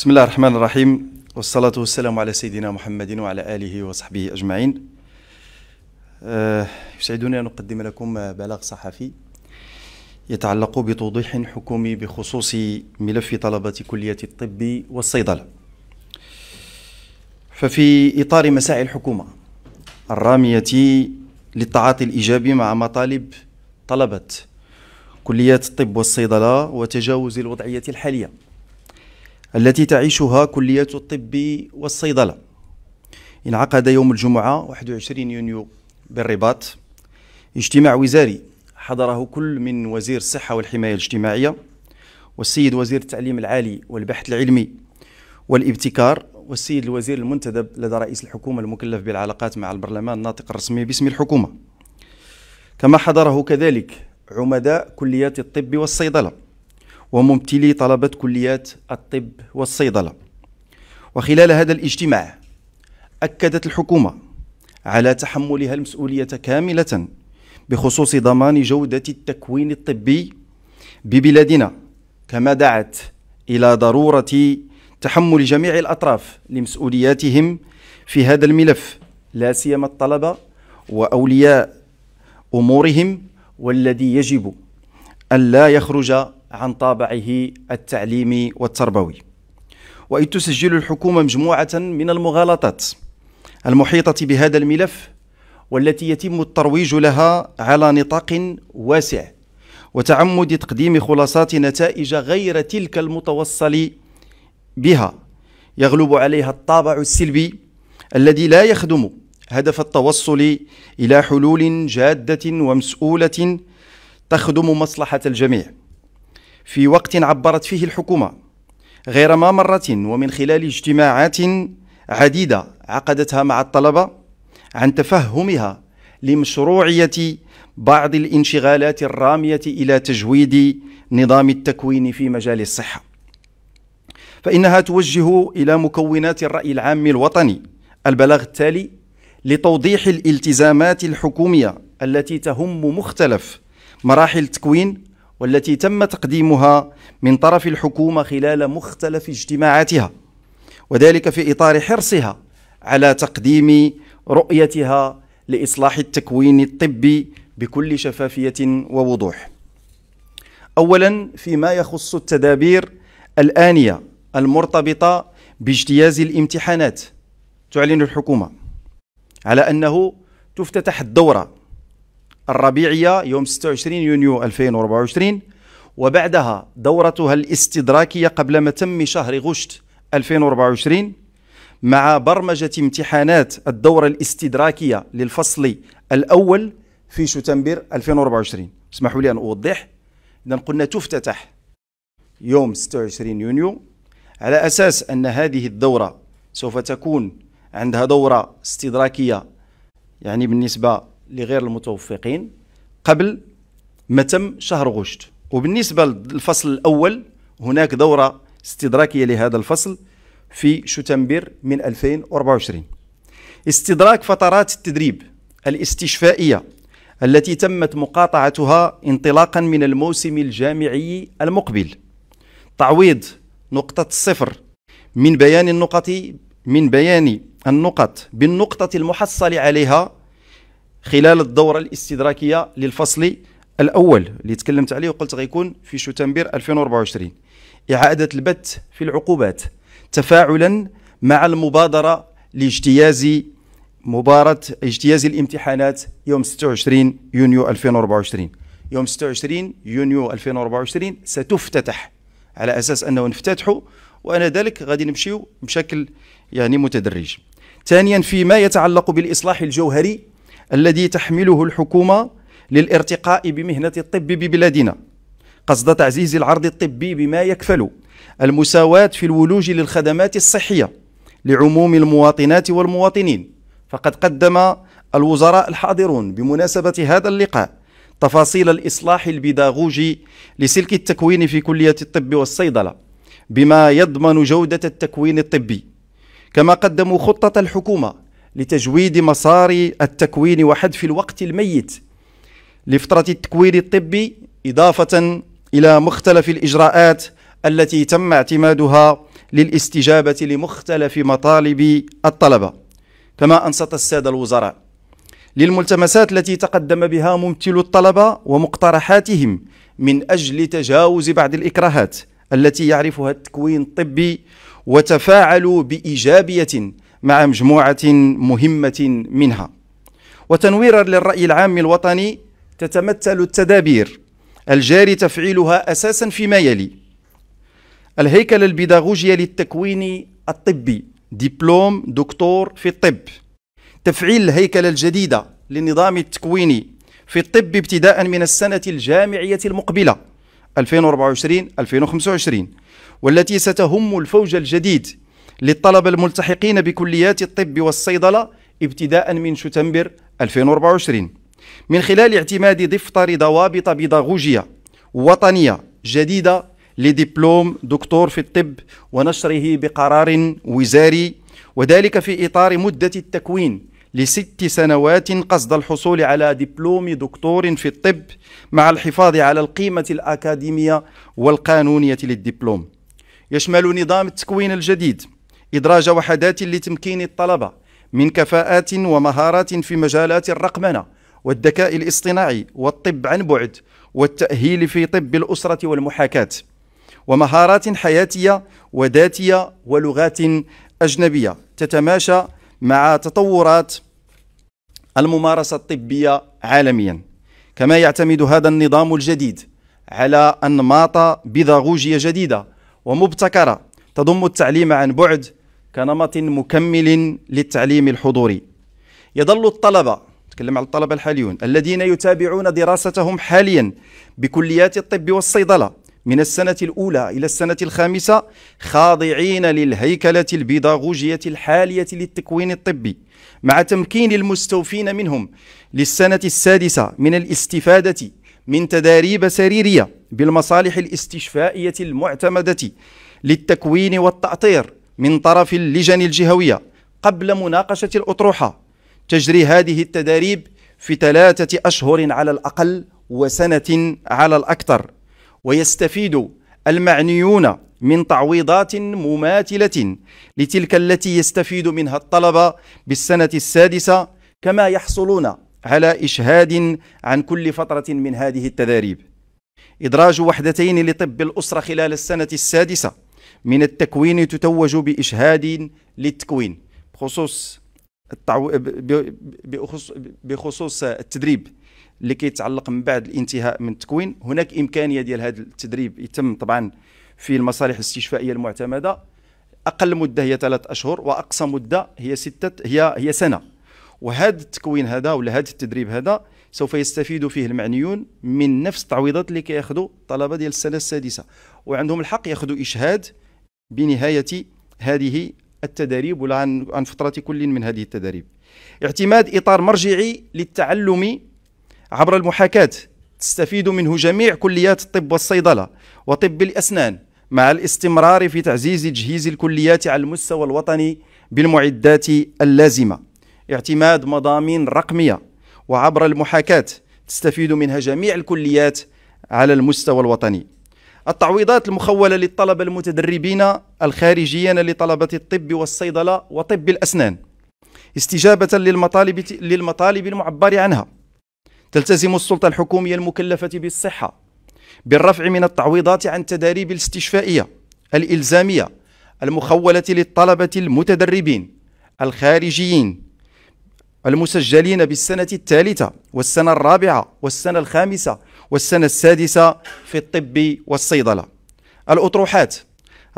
بسم الله الرحمن الرحيم والصلاة والسلام على سيدنا محمد وعلى آله وصحبه أجمعين يسعدني أن أقدم لكم بلاغ صحفي يتعلق بتوضيح حكومي بخصوص ملف طلبة كلية الطب والصيدلة ففي إطار مساعي الحكومة الرامية للتعاطي الإيجابي مع مطالب طلبة كليات الطب والصيدلة وتجاوز الوضعية الحالية التي تعيشها كلية الطب والصيدلة انعقد يوم الجمعة 21 يونيو بالرباط اجتماع وزاري حضره كل من وزير الصحة والحماية الاجتماعية والسيد وزير التعليم العالي والبحث العلمي والابتكار والسيد الوزير المنتدب لدى رئيس الحكومة المكلف بالعلاقات مع البرلمان الناطق الرسمي باسم الحكومة كما حضره كذلك عمداء كليات الطب والصيدلة وممتلي طلبة كليات الطب والصيدلة وخلال هذا الاجتماع أكدت الحكومة على تحملها المسؤولية كاملة بخصوص ضمان جودة التكوين الطبي ببلادنا كما دعت إلى ضرورة تحمل جميع الأطراف لمسؤولياتهم في هذا الملف لا سيما الطلبة وأولياء أمورهم والذي يجب أن لا يخرج عن طابعه التعليمي والتربوي وإذ تسجل الحكومة مجموعة من المغالطات المحيطة بهذا الملف والتي يتم الترويج لها على نطاق واسع وتعمد تقديم خلاصات نتائج غير تلك المتوصل بها يغلب عليها الطابع السلبي الذي لا يخدم هدف التوصل الى حلول جاده ومسؤوله تخدم مصلحه الجميع في وقت عبرت فيه الحكومة غير ما مرة ومن خلال اجتماعات عديدة عقدتها مع الطلبة عن تفهمها لمشروعية بعض الانشغالات الرامية إلى تجويد نظام التكوين في مجال الصحة فإنها توجه إلى مكونات الرأي العام الوطني البلاغ التالي لتوضيح الالتزامات الحكومية التي تهم مختلف مراحل التكوين والتي تم تقديمها من طرف الحكومه خلال مختلف اجتماعاتها وذلك في اطار حرصها على تقديم رؤيتها لاصلاح التكوين الطبي بكل شفافيه ووضوح. اولا فيما يخص التدابير الانيه المرتبطه باجتياز الامتحانات تعلن الحكومه على انه تفتتح الدوره الربيعية يوم 26 يونيو 2024 وبعدها دورتها الاستدراكية قبل متم شهر غشت 2024 مع برمجة امتحانات الدورة الاستدراكية للفصل الأول في شتنبر 2024 اسمحوا لي أن أوضح إذا قلنا تفتتح يوم 26 يونيو على أساس أن هذه الدورة سوف تكون عندها دورة استدراكية يعني بالنسبة لغير المتوفقين قبل ما تم شهر غشت وبالنسبة للفصل الأول هناك دورة استدراكية لهذا الفصل في شتنبر من 2024 استدراك فترات التدريب الاستشفائية التي تمت مقاطعتها انطلاقا من الموسم الجامعي المقبل تعويض نقطة الصفر من بيان النقط من بيان النقط بالنقطة المحصل عليها خلال الدورة الاستدراكية للفصل الأول اللي تكلمت عليه وقلت غيكون في شتنبر 2024 إعادة البت في العقوبات تفاعلا مع المبادرة لاجتياز مباراة اجتياز الامتحانات يوم 26 يونيو 2024 يوم 26 يونيو 2024 ستفتتح على اساس انه نفتتح وانا ذلك غادي نمشيو بشكل يعني متدرج ثانيا فيما يتعلق بالاصلاح الجوهري الذي تحمله الحكومة للارتقاء بمهنة الطب ببلادنا قصد تعزيز العرض الطبي بما يكفل المساواة في الولوج للخدمات الصحية لعموم المواطنات والمواطنين فقد قدم الوزراء الحاضرون بمناسبة هذا اللقاء تفاصيل الإصلاح البيداغوجي لسلك التكوين في كلية الطب والصيدلة بما يضمن جودة التكوين الطبي كما قدموا خطة الحكومة لتجويد مسار التكوين وحذف الوقت الميت لفترة التكوين الطبي إضافة إلى مختلف الإجراءات التي تم اعتمادها للاستجابة لمختلف مطالب الطلبة كما أنصت السادة الوزراء للملتمسات التي تقدم بها ممثل الطلبة ومقترحاتهم من أجل تجاوز بعض الإكراهات التي يعرفها التكوين الطبي وتفاعلوا بإيجابية مع مجموعة مهمة منها وتنويرا للرأي العام الوطني تتمثل التدابير الجاري تفعيلها أساسا فيما يلي الهيكل البيداغوجي للتكوين الطبي دبلوم دكتور في الطب تفعيل الهيكلة الجديدة للنظام التكويني في الطب ابتداء من السنة الجامعية المقبلة 2024-2025 والتي ستهم الفوج الجديد للطلبة الملتحقين بكليات الطب والصيدلة ابتداء من شتنبر 2024 من خلال اعتماد دفتر ضوابط بيداغوجية وطنية جديدة لدبلوم دكتور في الطب ونشره بقرار وزاري وذلك في إطار مدة التكوين لست سنوات قصد الحصول على دبلوم دكتور في الطب مع الحفاظ على القيمة الأكاديمية والقانونية للدبلوم يشمل نظام التكوين الجديد إدراج وحدات لتمكين الطلبة من كفاءات ومهارات في مجالات الرقمنة والذكاء الاصطناعي والطب عن بعد والتأهيل في طب الأسرة والمحاكاة ومهارات حياتية وذاتية ولغات أجنبية تتماشى مع تطورات الممارسة الطبية عالميا كما يعتمد هذا النظام الجديد على أنماط بيداغوجية جديدة ومبتكرة تضم التعليم عن بعد كنمط مكمل للتعليم الحضوري يظل الطلبة نتكلم عن الطلبة الحاليون الذين يتابعون دراستهم حاليا بكليات الطب والصيدلة من السنة الأولى إلى السنة الخامسة خاضعين للهيكلة البيداغوجية الحالية للتكوين الطبي مع تمكين المستوفين منهم للسنة السادسة من الاستفادة من تداريب سريرية بالمصالح الاستشفائية المعتمدة للتكوين والتأطير من طرف اللجان الجهوية قبل مناقشة الأطروحة تجري هذه التداريب في ثلاثة أشهر على الأقل وسنة على الأكثر ويستفيد المعنيون من تعويضات مماثلة لتلك التي يستفيد منها الطلبة بالسنة السادسة كما يحصلون على إشهاد عن كل فترة من هذه التداريب إدراج وحدتين لطب الأسرة خلال السنة السادسة من التكوين تتوج بإشهاد للتكوين بخصوص التعو... بخصوص بخصوص التدريب اللي كيتعلق من بعد الانتهاء من التكوين هناك امكانيه ديال هذا التدريب يتم طبعا في المصالح الاستشفائيه المعتمده اقل مده هي ثلاث اشهر واقصى مده هي ستة هي هي سنه وهذا التكوين هذا ولا هذا التدريب هذا سوف يستفيد فيه المعنيون من نفس التعويضات اللي كياخذوا الطلبه ديال السنه السادسه وعندهم الحق ياخذوا اشهاد بنهاية هذه التدريب ولا عن فترة كل من هذه التدريب اعتماد إطار مرجعي للتعلم عبر المحاكاة تستفيد منه جميع كليات الطب والصيدلة وطب الأسنان مع الاستمرار في تعزيز تجهيز الكليات على المستوى الوطني بالمعدات اللازمة اعتماد مضامين رقمية وعبر المحاكاة تستفيد منها جميع الكليات على المستوى الوطني التعويضات المخولة للطلبة المتدربين الخارجيين لطلبة الطب والصيدلة وطب الأسنان استجابة للمطالب, للمطالب المعبر عنها تلتزم السلطة الحكومية المكلفة بالصحة بالرفع من التعويضات عن التداريب الاستشفائية الإلزامية المخولة للطلبة المتدربين الخارجيين المسجلين بالسنة الثالثة والسنة الرابعة والسنة الخامسة والسنة السادسة في الطب والصيدلة الأطروحات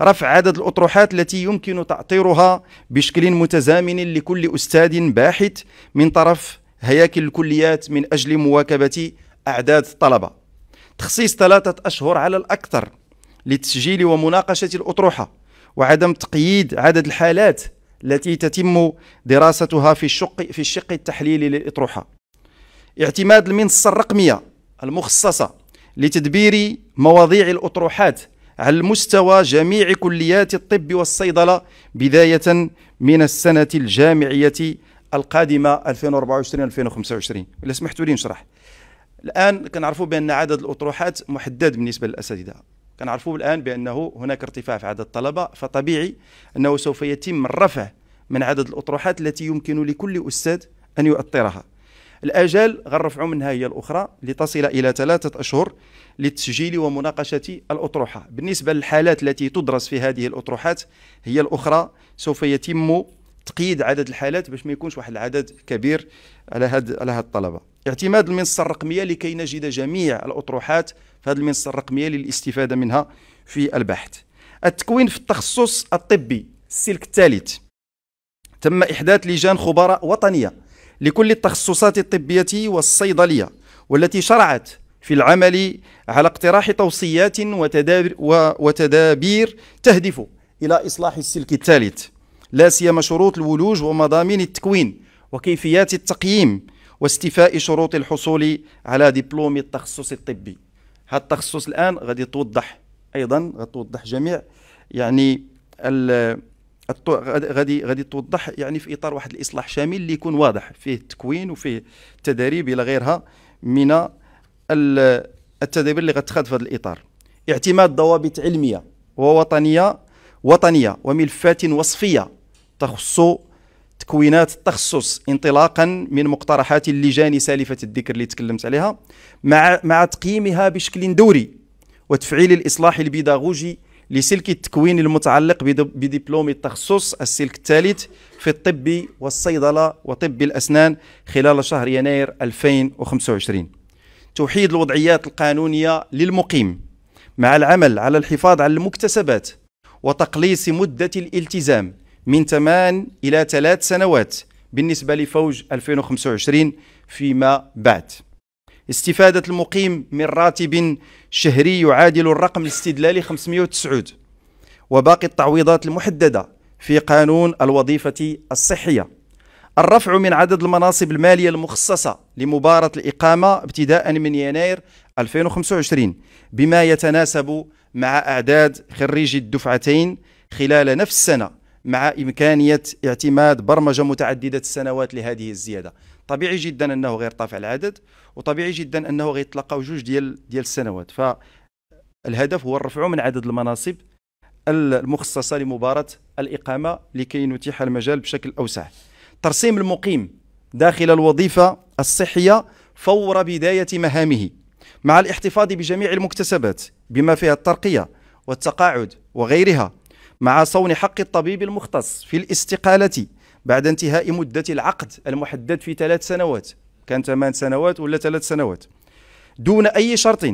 رفع عدد الأطروحات التي يمكن تعطيرها بشكل متزامن لكل أستاذ باحث من طرف هياكل الكليات من أجل مواكبة أعداد الطلبة تخصيص ثلاثة أشهر على الأكثر لتسجيل ومناقشة الأطروحة وعدم تقييد عدد الحالات التي تتم دراستها في الشق في الشق التحليلي للأطروحة اعتماد المنصة الرقمية المخصصة لتدبير مواضيع الأطروحات على مستوى جميع كليات الطب والصيدلة بداية من السنة الجامعية القادمة 2024-2025 لو سمحتوا لي نشرح الآن كنعرفوا بأن عدد الأطروحات محدد بالنسبة للأساتذة كنعرفوا الآن بأنه هناك ارتفاع في عدد الطلبة فطبيعي أنه سوف يتم الرفع من عدد الأطروحات التي يمكن لكل أستاذ أن يؤطرها الآجال غنرفعوا منها هي الأخرى لتصل إلى ثلاثة أشهر للتسجيل ومناقشة الأطروحة بالنسبة للحالات التي تدرس في هذه الأطروحات هي الأخرى سوف يتم تقييد عدد الحالات باش ما يكونش واحد العدد كبير على هاد على هاد الطلبه اعتماد المنصه الرقميه لكي نجد جميع الاطروحات في هذه المنصه الرقميه للاستفاده منها في البحث التكوين في التخصص الطبي السلك الثالث تم احداث لجان خبراء وطنيه لكل التخصصات الطبية والصيدلية والتي شرعت في العمل على اقتراح توصيات وتدابير, وتدابير تهدف إلى إصلاح السلك الثالث لا سيما شروط الولوج ومضامين التكوين وكيفيات التقييم واستيفاء شروط الحصول على دبلوم التخصص الطبي هذا التخصص الآن غادي توضح أيضا غادي توضح جميع يعني غادي غادي توضح يعني في اطار واحد الاصلاح شامل اللي يكون واضح فيه التكوين وفيه التداريب الى غيرها من التدابير اللي غتخاد في هذا الاطار اعتماد ضوابط علميه ووطنيه وطنيه وملفات وصفيه تخص تكوينات التخصص انطلاقا من مقترحات اللجان سالفه الذكر اللي تكلمت عليها مع مع تقييمها بشكل دوري وتفعيل الاصلاح البيداغوجي لسلك التكوين المتعلق بدبلوم التخصص السلك الثالث في الطب والصيدلة وطب الأسنان خلال شهر يناير 2025 توحيد الوضعيات القانونية للمقيم مع العمل على الحفاظ على المكتسبات وتقليص مدة الالتزام من 8 إلى 3 سنوات بالنسبة لفوج 2025 فيما بعد استفادة المقيم من راتب شهري يعادل الرقم الاستدلالي 509 وباقي التعويضات المحددة في قانون الوظيفة الصحية الرفع من عدد المناصب المالية المخصصة لمباراة الإقامة ابتداء من يناير 2025 بما يتناسب مع أعداد خريجي الدفعتين خلال نفس السنة مع إمكانية اعتماد برمجة متعددة السنوات لهذه الزيادة طبيعي جدا أنه غير طافع العدد وطبيعي جدا أنه غيتلقاو جوج ديال ديال السنوات فالهدف هو الرفع من عدد المناصب المخصصة لمباراة الإقامة لكي نتيح المجال بشكل أوسع ترسيم المقيم داخل الوظيفة الصحية فور بداية مهامه مع الاحتفاظ بجميع المكتسبات بما فيها الترقية والتقاعد وغيرها مع صون حق الطبيب المختص في الاستقالة بعد انتهاء مدة العقد المحدد في ثلاث سنوات كان ثمان سنوات ولا ثلاث سنوات دون أي شرط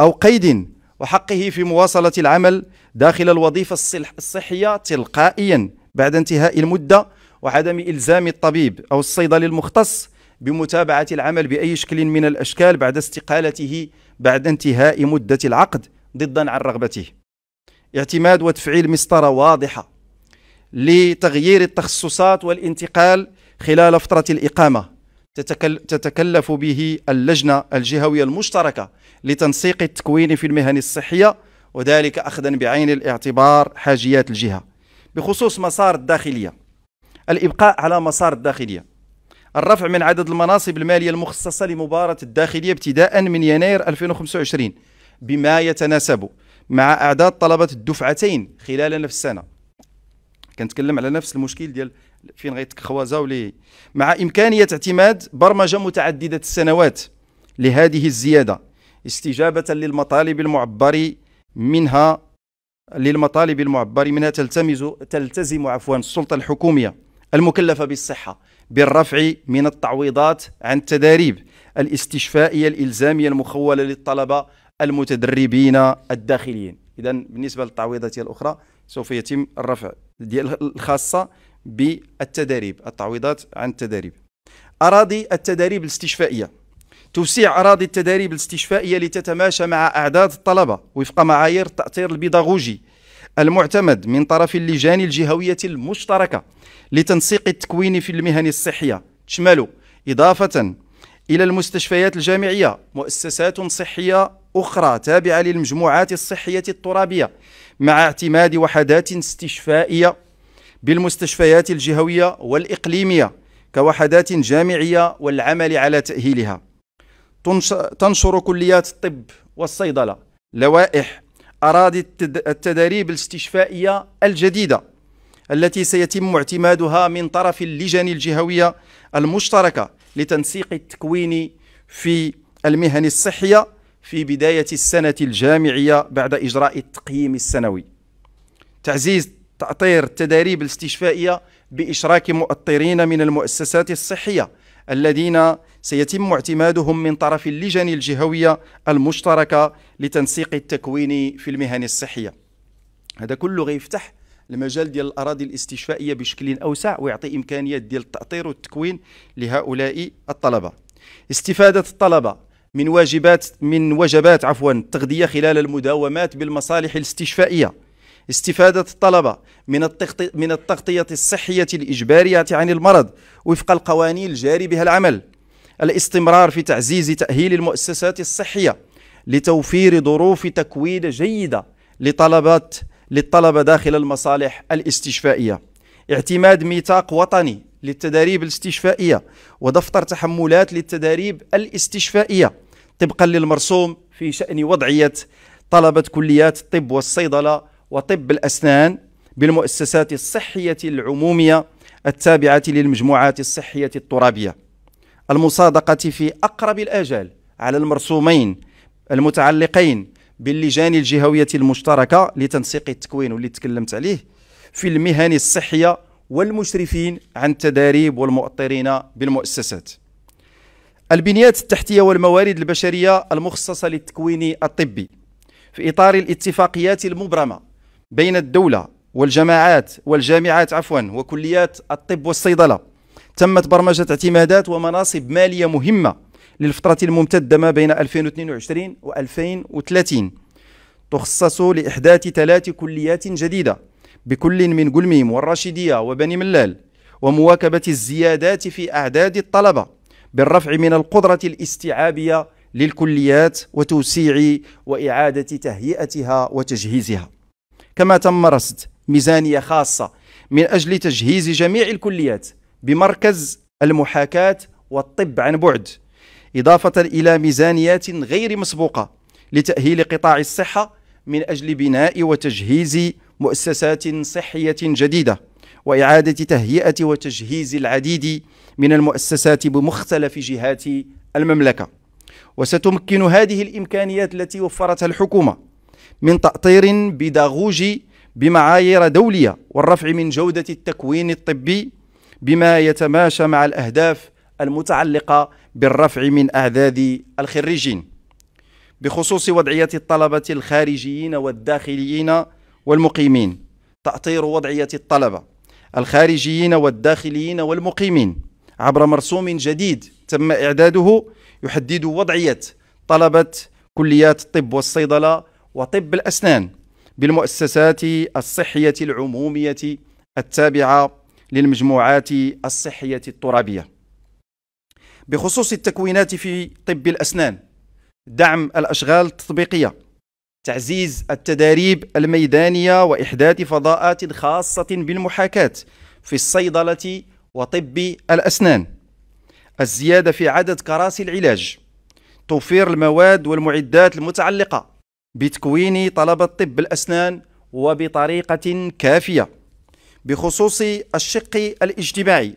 أو قيد وحقه في مواصلة العمل داخل الوظيفة الصحية تلقائيا بعد انتهاء المدة وعدم إلزام الطبيب أو الصيدلي المختص بمتابعة العمل بأي شكل من الأشكال بعد استقالته بعد انتهاء مدة العقد ضدا عن رغبته اعتماد وتفعيل مسطرة واضحة لتغيير التخصصات والانتقال خلال فترة الإقامة تتكلف به اللجنة الجهوية المشتركة لتنسيق التكوين في المهن الصحية وذلك أخذا بعين الاعتبار حاجيات الجهة بخصوص مسار الداخلية الإبقاء على مسار الداخلية الرفع من عدد المناصب المالية المخصصة لمباراة الداخلية ابتداء من يناير 2025 بما يتناسب مع أعداد طلبة الدفعتين خلال نفس السنة كنتكلم على نفس المشكل ديال فين غيتخوازا ولي مع إمكانية اعتماد برمجة متعددة السنوات لهذه الزيادة استجابة للمطالب المعبر منها للمطالب المعبر منها تلتمز تلتزم عفوا السلطة الحكومية المكلفة بالصحة بالرفع من التعويضات عن التداريب الاستشفائية الإلزامية المخولة للطلبة المتدربين الداخليين اذا بالنسبه للتعويضات الاخرى سوف يتم الرفع ديال الخاصه بالتدريب التعويضات عن التدريب اراضي التدريب الاستشفائيه توسيع اراضي التدريب الاستشفائيه لتتماشى مع اعداد الطلبه وفق معايير التاطير البيداغوجي المعتمد من طرف اللجان الجهويه المشتركه لتنسيق التكوين في المهن الصحيه تشمل اضافه إلى المستشفيات الجامعية مؤسسات صحية أخرى تابعة للمجموعات الصحية الترابية مع اعتماد وحدات استشفائية بالمستشفيات الجهوية والإقليمية كوحدات جامعية والعمل على تأهيلها تنشر كليات الطب والصيدلة لوائح أراضي التداريب الاستشفائية الجديدة التي سيتم اعتمادها من طرف اللجان الجهوية المشتركة لتنسيق التكوين في المهن الصحية في بداية السنة الجامعية بعد إجراء التقييم السنوي تعزيز تأطير التداريب الاستشفائية بإشراك مؤطرين من المؤسسات الصحية الذين سيتم اعتمادهم من طرف اللجن الجهوية المشتركة لتنسيق التكوين في المهن الصحية هذا كله غيفتح المجال ديال الاراضي الاستشفائيه بشكل اوسع ويعطي امكانيات ديال التاطير والتكوين لهؤلاء الطلبه استفاده الطلبه من واجبات من وجبات عفوا التغذيه خلال المداومات بالمصالح الاستشفائيه استفاده الطلبه من من التغطيه الصحيه الاجباريه عن المرض وفق القوانين الجاري بها العمل الاستمرار في تعزيز تاهيل المؤسسات الصحيه لتوفير ظروف تكوين جيده لطلبه للطلبة داخل المصالح الاستشفائية اعتماد ميثاق وطني للتداريب الاستشفائية ودفتر تحملات للتداريب الاستشفائية طبقا للمرسوم في شأن وضعية طلبة كليات الطب والصيدلة وطب الأسنان بالمؤسسات الصحية العمومية التابعة للمجموعات الصحية الترابية المصادقة في أقرب الآجال على المرسومين المتعلقين باللجان الجهوية المشتركة لتنسيق التكوين واللي تكلمت عليه في المهن الصحية والمشرفين عن التداريب والمؤطرين بالمؤسسات البنيات التحتية والموارد البشرية المخصصة للتكوين الطبي في إطار الاتفاقيات المبرمة بين الدولة والجماعات والجامعات عفوا وكليات الطب والصيدلة تمت برمجة اعتمادات ومناصب مالية مهمة للفترة الممتدة ما بين 2022 و 2030 تخصص لإحداث ثلاث كليات جديدة بكل من قلميم والراشدية وبني ملال ومواكبة الزيادات في أعداد الطلبة بالرفع من القدرة الاستيعابية للكليات وتوسيع وإعادة تهيئتها وتجهيزها كما تم رصد ميزانية خاصة من أجل تجهيز جميع الكليات بمركز المحاكاة والطب عن بعد إضافة إلى ميزانيات غير مسبوقة لتأهيل قطاع الصحة من أجل بناء وتجهيز مؤسسات صحية جديدة وإعادة تهيئة وتجهيز العديد من المؤسسات بمختلف جهات المملكة وستمكن هذه الإمكانيات التي وفرتها الحكومة من تأطير بداغوج بمعايير دولية والرفع من جودة التكوين الطبي بما يتماشى مع الأهداف المتعلقة بالرفع من أعداد الخريجين بخصوص وضعية الطلبة الخارجيين والداخليين والمقيمين تأطير وضعية الطلبة الخارجيين والداخليين والمقيمين عبر مرسوم جديد تم إعداده يحدد وضعية طلبة كليات الطب والصيدلة وطب الأسنان بالمؤسسات الصحية العمومية التابعة للمجموعات الصحية الترابية بخصوص التكوينات في طب الأسنان دعم الأشغال التطبيقية تعزيز التداريب الميدانية وإحداث فضاءات خاصة بالمحاكاة في الصيدلة وطب الأسنان الزيادة في عدد كراسي العلاج توفير المواد والمعدات المتعلقة بتكوين طلبة طب الأسنان وبطريقة كافية بخصوص الشق الاجتماعي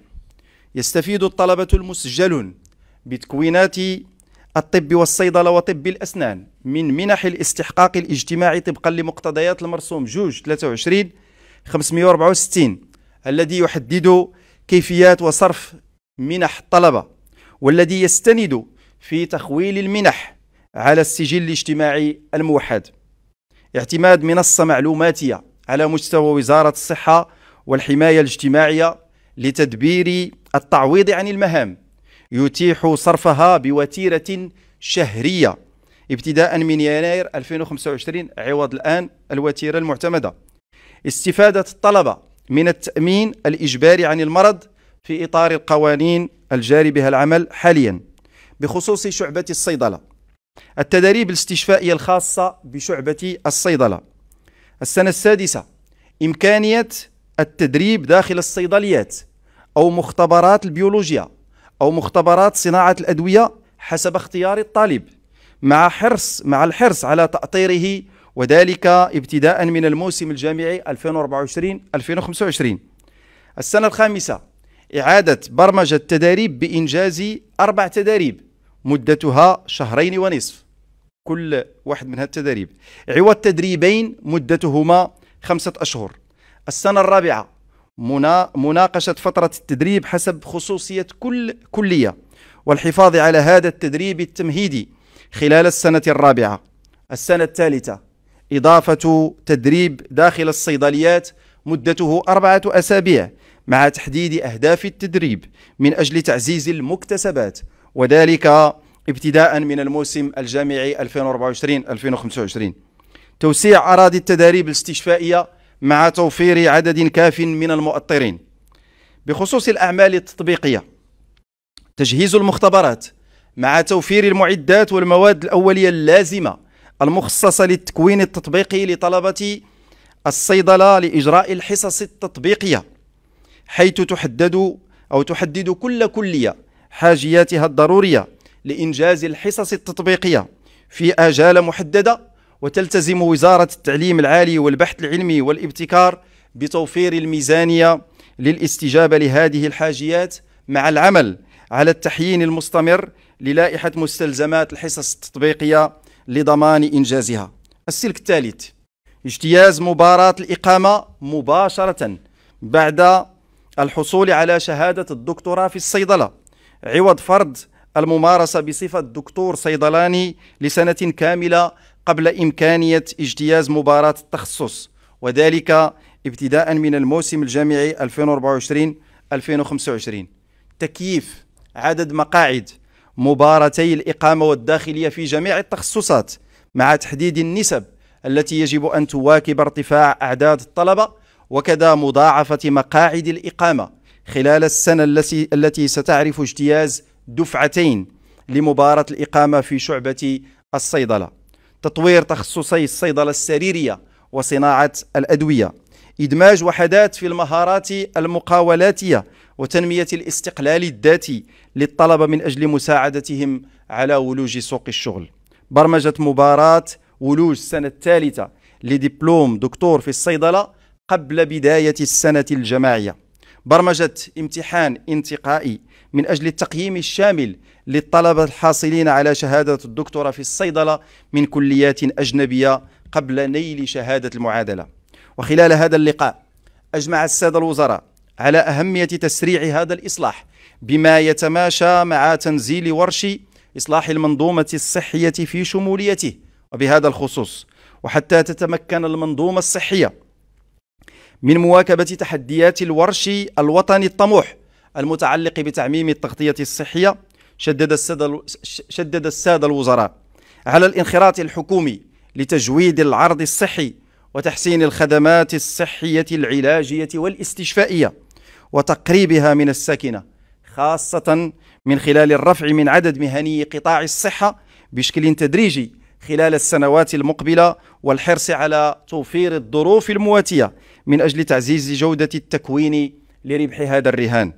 يستفيد الطلبة المسجلون بتكوينات الطب والصيدلة وطب الأسنان من منح الاستحقاق الاجتماعي طبقا لمقتضيات المرسوم جوج 23 564 الذي يحدد كيفيات وصرف منح الطلبة والذي يستند في تخويل المنح على السجل الاجتماعي الموحد اعتماد منصة معلوماتية على مستوى وزارة الصحة والحماية الاجتماعية لتدبير التعويض عن المهام يتيح صرفها بوتيرة شهرية ابتداء من يناير 2025 عوض الآن الوتيرة المعتمدة استفادة الطلبة من التأمين الإجباري عن المرض في إطار القوانين الجاري بها العمل حاليا بخصوص شعبة الصيدلة التدريب الاستشفائية الخاصة بشعبة الصيدلة السنة السادسة إمكانية التدريب داخل الصيدليات أو مختبرات البيولوجيا أو مختبرات صناعة الأدوية حسب اختيار الطالب مع حرص مع الحرص على تأطيره وذلك ابتداء من الموسم الجامعي 2024 2025 السنة الخامسة إعادة برمجة التداريب بإنجاز أربع تداريب مدتها شهرين ونصف كل واحد من هالتداريب عوض تدريبين مدتهما خمسة أشهر السنة الرابعة مناقشة فترة التدريب حسب خصوصية كل كلية والحفاظ على هذا التدريب التمهيدي خلال السنة الرابعة السنة الثالثة إضافة تدريب داخل الصيدليات مدته أربعة أسابيع مع تحديد أهداف التدريب من أجل تعزيز المكتسبات وذلك ابتداء من الموسم الجامعي 2024-2025 توسيع أراضي التداريب الاستشفائية مع توفير عدد كاف من المؤطرين بخصوص الأعمال التطبيقية تجهيز المختبرات مع توفير المعدات والمواد الأولية اللازمة المخصصة للتكوين التطبيقي لطلبة الصيدلة لإجراء الحصص التطبيقية حيث تحدد أو تحدد كل كلية حاجياتها الضرورية لإنجاز الحصص التطبيقية في آجال محددة وتلتزم وزارة التعليم العالي والبحث العلمي والابتكار بتوفير الميزانية للاستجابة لهذه الحاجيات مع العمل على التحيين المستمر للائحة مستلزمات الحصص التطبيقية لضمان إنجازها السلك الثالث اجتياز مباراة الإقامة مباشرة بعد الحصول على شهادة الدكتوراه في الصيدلة عوض فرض الممارسة بصفة دكتور صيدلاني لسنة كاملة قبل إمكانية اجتياز مباراة التخصص وذلك ابتداء من الموسم الجامعي 2024-2025 تكييف عدد مقاعد مبارتي الإقامة والداخلية في جميع التخصصات مع تحديد النسب التي يجب أن تواكب ارتفاع أعداد الطلبة وكذا مضاعفة مقاعد الإقامة خلال السنة التي ستعرف اجتياز دفعتين لمباراة الإقامة في شعبة الصيدلة تطوير تخصصي الصيدلة السريرية وصناعة الأدوية إدماج وحدات في المهارات المقاولاتية وتنمية الاستقلال الذاتي للطلبة من أجل مساعدتهم على ولوج سوق الشغل برمجة مباراة ولوج السنة الثالثة لدبلوم دكتور في الصيدلة قبل بداية السنة الجماعية برمجة امتحان انتقائي من أجل التقييم الشامل للطلبة الحاصلين على شهادة الدكتوراه في الصيدلة من كليات أجنبية قبل نيل شهادة المعادلة وخلال هذا اللقاء أجمع السادة الوزراء على أهمية تسريع هذا الإصلاح بما يتماشى مع تنزيل ورش إصلاح المنظومة الصحية في شموليته وبهذا الخصوص وحتى تتمكن المنظومة الصحية من مواكبة تحديات الورش الوطني الطموح المتعلق بتعميم التغطية الصحية شدد السادة, شدد السادة الوزراء على الانخراط الحكومي لتجويد العرض الصحي وتحسين الخدمات الصحية العلاجية والاستشفائية وتقريبها من الساكنة خاصة من خلال الرفع من عدد مهني قطاع الصحة بشكل تدريجي خلال السنوات المقبلة والحرص على توفير الظروف المواتية من أجل تعزيز جودة التكوين لربح هذا الرهان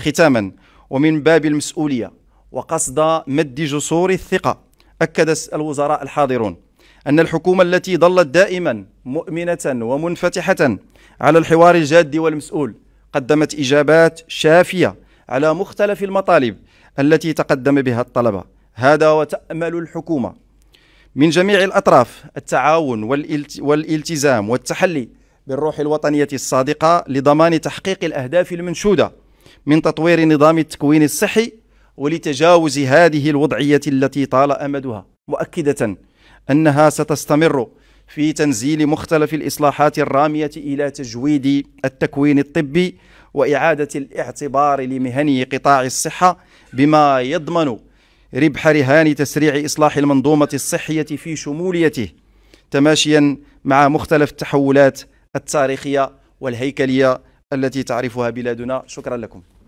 ختاما ومن باب المسؤولية وقصد مد جسور الثقة أكد الوزراء الحاضرون أن الحكومة التي ظلت دائما مؤمنة ومنفتحة على الحوار الجاد والمسؤول قدمت إجابات شافية على مختلف المطالب التي تقدم بها الطلبة هذا وتأمل الحكومة من جميع الأطراف التعاون والالتزام والتحلي بالروح الوطنية الصادقة لضمان تحقيق الأهداف المنشودة من تطوير نظام التكوين الصحي ولتجاوز هذه الوضعية التي طال أمدها مؤكدة أنها ستستمر في تنزيل مختلف الإصلاحات الرامية إلى تجويد التكوين الطبي وإعادة الاعتبار لمهني قطاع الصحة بما يضمن ربح رهان تسريع إصلاح المنظومة الصحية في شموليته تماشيا مع مختلف التحولات التاريخية والهيكلية التي تعرفها بلادنا شكرا لكم